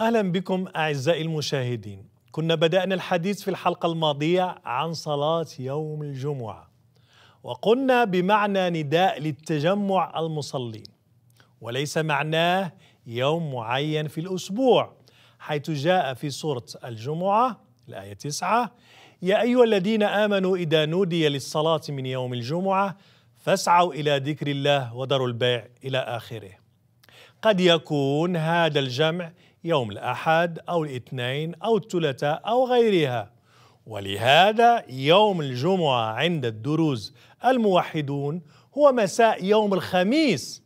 اهلا بكم اعزائي المشاهدين كنا بدانا الحديث في الحلقه الماضيه عن صلاه يوم الجمعه وقلنا بمعنى نداء للتجمع المصلين وليس معناه يوم معين في الاسبوع حيث جاء في سوره الجمعه الايه 9 يا ايها الذين امنوا اذا نودي للصلاه من يوم الجمعه فاسعوا الى ذكر الله وذروا البيع الى اخره قد يكون هذا الجمع يوم الأحد أو الاثنين أو الثلاثاء أو غيرها ولهذا يوم الجمعة عند الدروز الموحدون هو مساء يوم الخميس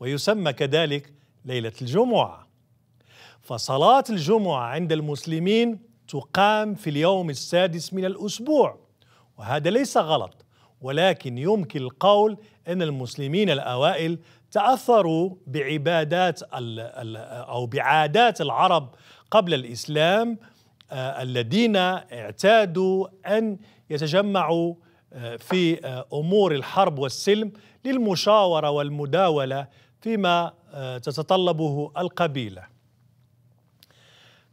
ويسمى كذلك ليلة الجمعة فصلاة الجمعة عند المسلمين تقام في اليوم السادس من الأسبوع وهذا ليس غلط ولكن يمكن القول أن المسلمين الأوائل تأثروا بعبادات أو بعادات العرب قبل الإسلام آه، الذين اعتادوا أن يتجمعوا آه، في آه، أمور الحرب والسلم للمشاورة والمداولة فيما تتطلبه القبيلة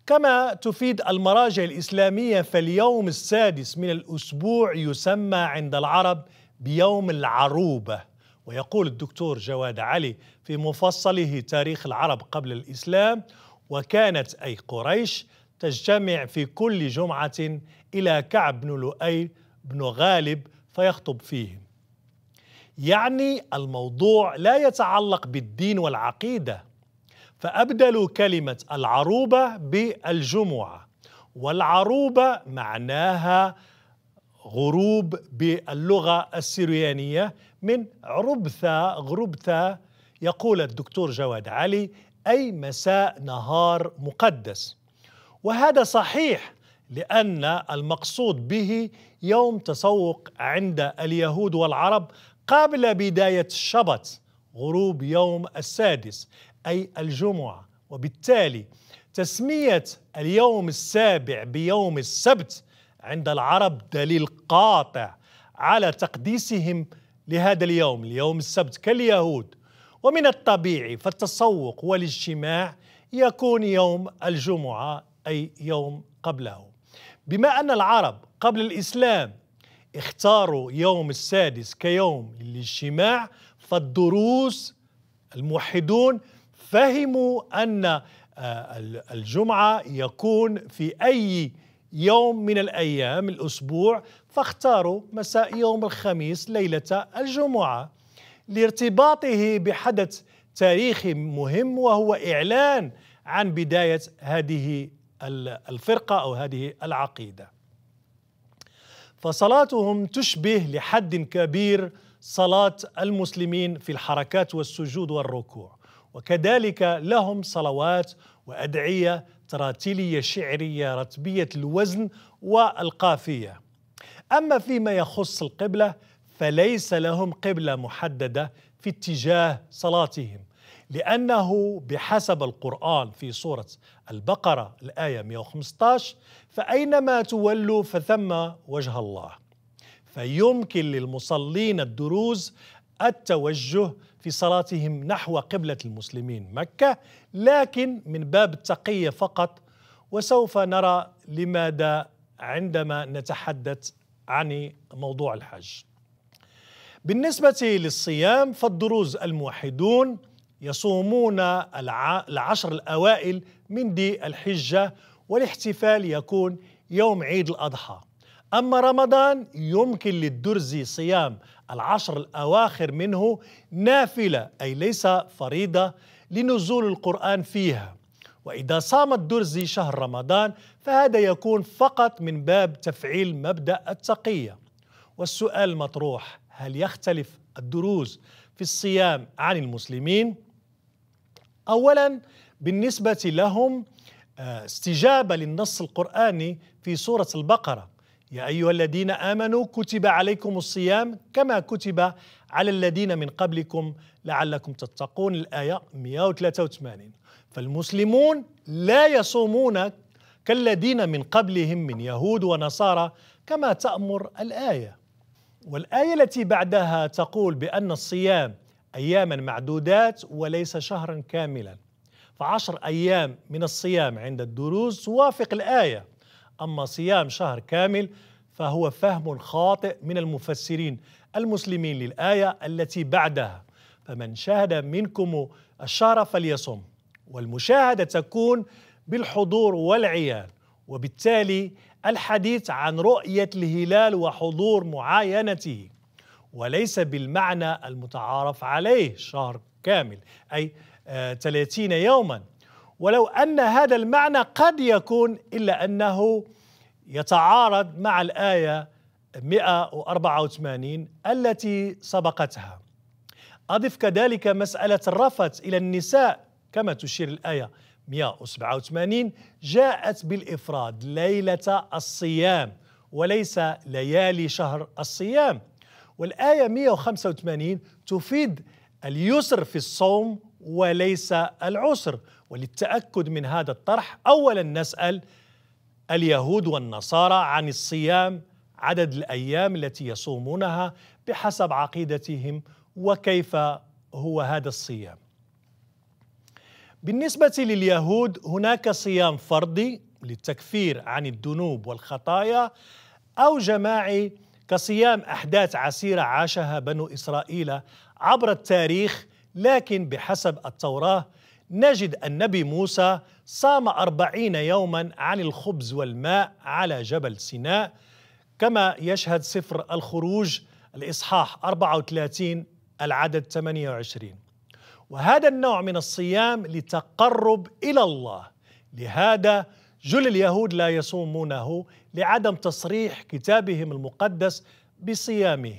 كما تفيد المراجع الإسلامية فاليوم السادس من الأسبوع يسمى عند العرب بيوم العروبة ويقول الدكتور جواد علي في مفصله تاريخ العرب قبل الإسلام وكانت أي قريش تجتمع في كل جمعة إلى كعب بن لؤي بن غالب فيخطب فيهم يعني الموضوع لا يتعلق بالدين والعقيدة فأبدلوا كلمة العروبة بالجمعة والعروبة معناها غروب باللغة السريانية من عربثة غربثة يقول الدكتور جواد علي أي مساء نهار مقدس وهذا صحيح لأن المقصود به يوم تسوق عند اليهود والعرب قبل بداية الشبط غروب يوم السادس أي الجمعة وبالتالي تسمية اليوم السابع بيوم السبت عند العرب دليل قاطع على تقديسهم لهذا اليوم اليوم السبت كاليهود ومن الطبيعي فالتسوق والاجتماع يكون يوم الجمعة أي يوم قبله بما أن العرب قبل الإسلام اختاروا يوم السادس كيوم للاجتماع فالدروس الموحدون فهموا أن آه، الجمعة يكون في أي يوم من الأيام الأسبوع فاختاروا مساء يوم الخميس ليلة الجمعة لارتباطه بحدث تاريخي مهم وهو إعلان عن بداية هذه الفرقة أو هذه العقيدة فصلاتهم تشبه لحد كبير صلاة المسلمين في الحركات والسجود والركوع وكذلك لهم صلوات وأدعية تراتيلية شعرية رتبية الوزن والقافية أما فيما يخص القبلة فليس لهم قبلة محددة في اتجاه صلاتهم لأنه بحسب القرآن في سورة البقرة الآية 115 فأينما تولوا فثم وجه الله فيمكن للمصلين الدروز التوجه في صلاتهم نحو قبلة المسلمين مكة لكن من باب التقية فقط وسوف نرى لماذا عندما نتحدث عن موضوع الحج بالنسبة للصيام فالدروز الموحدون يصومون العشر الأوائل من ذي الحجة والاحتفال يكون يوم عيد الأضحى أما رمضان يمكن للدرزي صيام العشر الأواخر منه نافلة أي ليس فريضة لنزول القرآن فيها وإذا صام الدرزي شهر رمضان فهذا يكون فقط من باب تفعيل مبدأ التقية والسؤال المطروح هل يختلف الدروز في الصيام عن المسلمين؟ أولا بالنسبة لهم آه، استجابة للنص القرآني في سورة البقرة يا أيها الذين آمنوا كتب عليكم الصيام كما كتب على الذين من قبلكم لعلكم تتقون الآية 183 فالمسلمون لا يصومون كالذين من قبلهم من يهود ونصارى كما تأمر الآية والآية التي بعدها تقول بأن الصيام أياما معدودات وليس شهرا كاملا فعشر أيام من الصيام عند الدروز توافق الآية أما صيام شهر كامل فهو فهم خاطئ من المفسرين المسلمين للآية التي بعدها فمن شاهد منكم الشهر فليصم والمشاهدة تكون بالحضور والعيان وبالتالي الحديث عن رؤية الهلال وحضور معاينته وليس بالمعنى المتعارف عليه شهر كامل أي 30 آه، يوما ولو ان هذا المعنى قد يكون الا انه يتعارض مع الايه 184 التي سبقتها. اضف كذلك مساله الرفث الى النساء كما تشير الايه 187 جاءت بالافراد ليله الصيام وليس ليالي شهر الصيام. والايه 185 تفيد اليسر في الصوم وليس العسر وللتاكد من هذا الطرح اولا نسال اليهود والنصارى عن الصيام عدد الايام التي يصومونها بحسب عقيدتهم وكيف هو هذا الصيام بالنسبه لليهود هناك صيام فردي للتكفير عن الذنوب والخطايا او جماعي كصيام احداث عسيره عاشها بنو اسرائيل عبر التاريخ لكن بحسب التوراة نجد النبي موسى صام أربعين يوما عن الخبز والماء على جبل سيناء كما يشهد سفر الخروج الإصحاح 34 العدد 28 وهذا النوع من الصيام لتقرب إلى الله لهذا جل اليهود لا يصومونه لعدم تصريح كتابهم المقدس بصيامه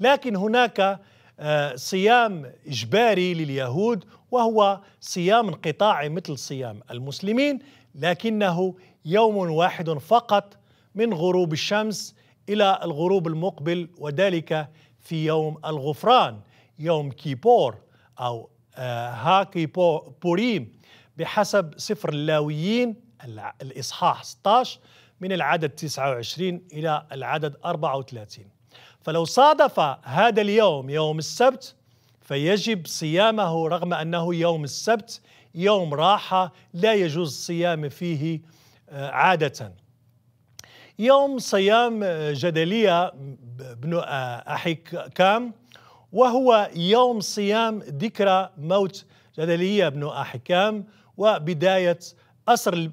لكن هناك آه، صيام إجباري لليهود وهو صيام انقطاعي مثل صيام المسلمين لكنه يوم واحد فقط من غروب الشمس إلى الغروب المقبل وذلك في يوم الغفران يوم كيبور أو آه، ها بوريم بحسب سفر اللاويين الإصحاح 16 من العدد 29 إلى العدد 34 فلو صادف هذا اليوم يوم السبت فيجب صيامه رغم انه يوم السبت يوم راحه لا يجوز الصيام فيه آه، عاده. يوم صيام آه، جدليه بن احكام آه، وهو يوم صيام ذكرى موت جدليه بن احكام وبدايه أسر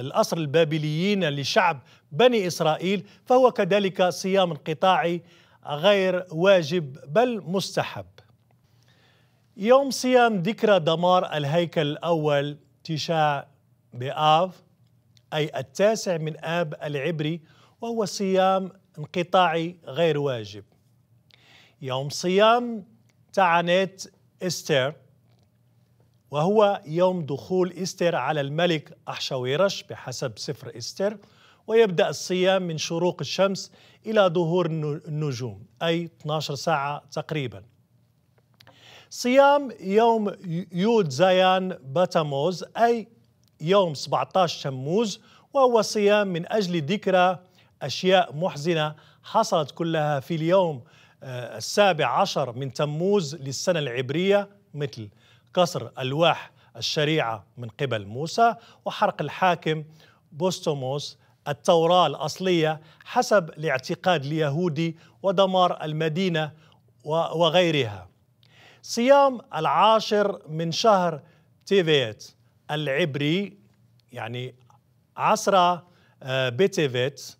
الأسر البابليين لشعب بني إسرائيل فهو كذلك صيام انقطاعي غير واجب بل مستحب يوم صيام ذكرى دمار الهيكل الأول تشاع بآف أي التاسع من آب العبري وهو صيام انقطاعي غير واجب يوم صيام تعنت إستر وهو يوم دخول إستر على الملك أحشويرش بحسب سفر إستر ويبدأ الصيام من شروق الشمس إلى ظهور النجوم أي 12 ساعة تقريبا صيام يوم يود زيان باتاموز أي يوم 17 تموز وهو صيام من أجل ذكرى أشياء محزنة حصلت كلها في اليوم آه، السابع عشر من تموز للسنة العبرية مثل كسر ألواح الشريعة من قبل موسى وحرق الحاكم بوستوموس التوراة الأصلية حسب الاعتقاد اليهودي ودمار المدينة وغيرها صيام العاشر من شهر تيفيت العبري يعني عصر آه، بتيفيت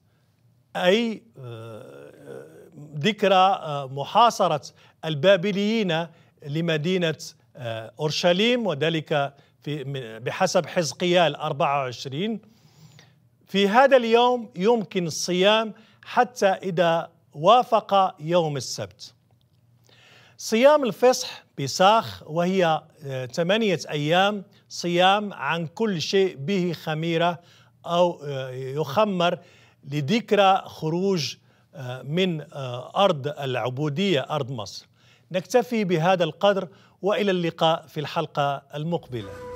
أي آه، ذكرى آه، محاصرة البابليين لمدينة أورشليم وذلك بحسب حزقيال 24 في هذا اليوم يمكن الصيام حتى إذا وافق يوم السبت صيام الفصح بساخ وهي آه، ثمانية أيام صيام عن كل شيء به خميرة أو آه، يخمر لذكرى خروج آه، من أرض العبودية أرض مصر نكتفي بهذا القدر وإلى اللقاء في الحلقة المقبلة